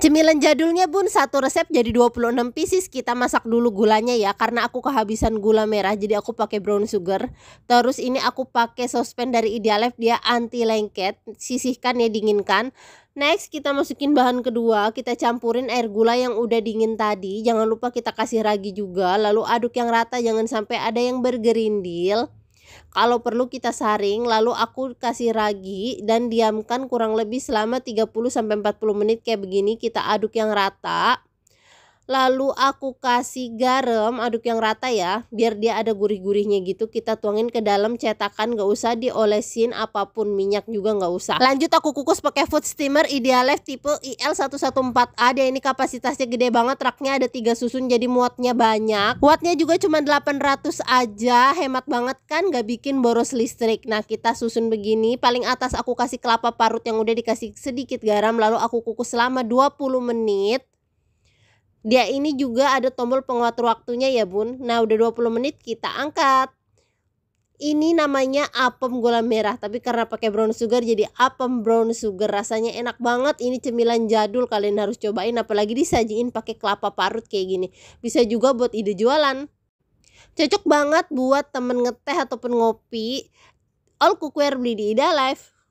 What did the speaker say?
Cemilan jadulnya bun satu resep jadi 26 pieces kita masak dulu gulanya ya karena aku kehabisan gula merah jadi aku pakai brown sugar terus ini aku pakai sospen dari Idealife dia anti lengket sisihkan ya dinginkan next kita masukin bahan kedua kita campurin air gula yang udah dingin tadi jangan lupa kita kasih ragi juga lalu aduk yang rata jangan sampai ada yang bergerindil kalau perlu kita saring, lalu aku kasih ragi dan diamkan kurang lebih selama 30 sampai 40 menit kayak begini kita aduk yang rata lalu aku kasih garam aduk yang rata ya biar dia ada gurih-gurihnya gitu kita tuangin ke dalam cetakan gak usah diolesin apapun minyak juga gak usah lanjut aku kukus pakai food steamer Idealife tipe IL114A dia ini kapasitasnya gede banget raknya ada tiga susun jadi muatnya banyak wattnya juga cuma 800 aja hemat banget kan gak bikin boros listrik nah kita susun begini paling atas aku kasih kelapa parut yang udah dikasih sedikit garam lalu aku kukus selama 20 menit dia ini juga ada tombol penguat waktunya ya bun. Nah udah 20 menit kita angkat. Ini namanya apem gula merah tapi karena pakai brown sugar jadi apem brown sugar rasanya enak banget. Ini cemilan jadul kalian harus cobain apalagi disajiin pakai kelapa parut kayak gini. Bisa juga buat ide jualan. Cocok banget buat temen ngeteh ataupun ngopi. All cookware beli di Ida Life.